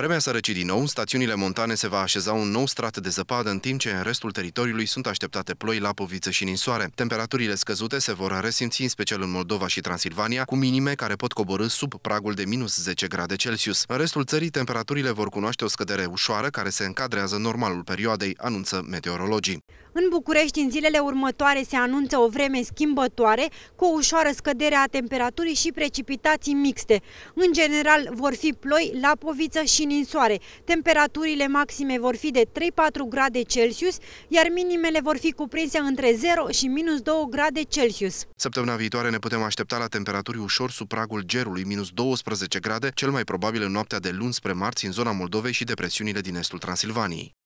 Vremea sărăcii din nou, în stațiunile montane se va așeza un nou strat de zăpadă, în timp ce în restul teritoriului sunt așteptate ploi, lapoviță și ninsoare. Temperaturile scăzute se vor resimți în special în Moldova și Transilvania, cu minime care pot coborâ sub pragul de minus 10 grade Celsius. În restul țării, temperaturile vor cunoaște o scădere ușoară care se încadrează normalul perioadei, anunță meteorologii. În București, în zilele următoare, se anunță o vreme schimbătoare, cu o ușoară scădere a temperaturii și precipitații mixte. În general, vor fi ploi, lapoviță și ninsoare. Temperaturile maxime vor fi de 3-4 grade Celsius, iar minimele vor fi cuprinse între 0 și minus 2 grade Celsius. Săptămâna viitoare ne putem aștepta la temperaturi ușor sub pragul gerului, minus 12 grade, cel mai probabil în noaptea de luni spre marți în zona Moldovei și depresiunile din estul Transilvaniei.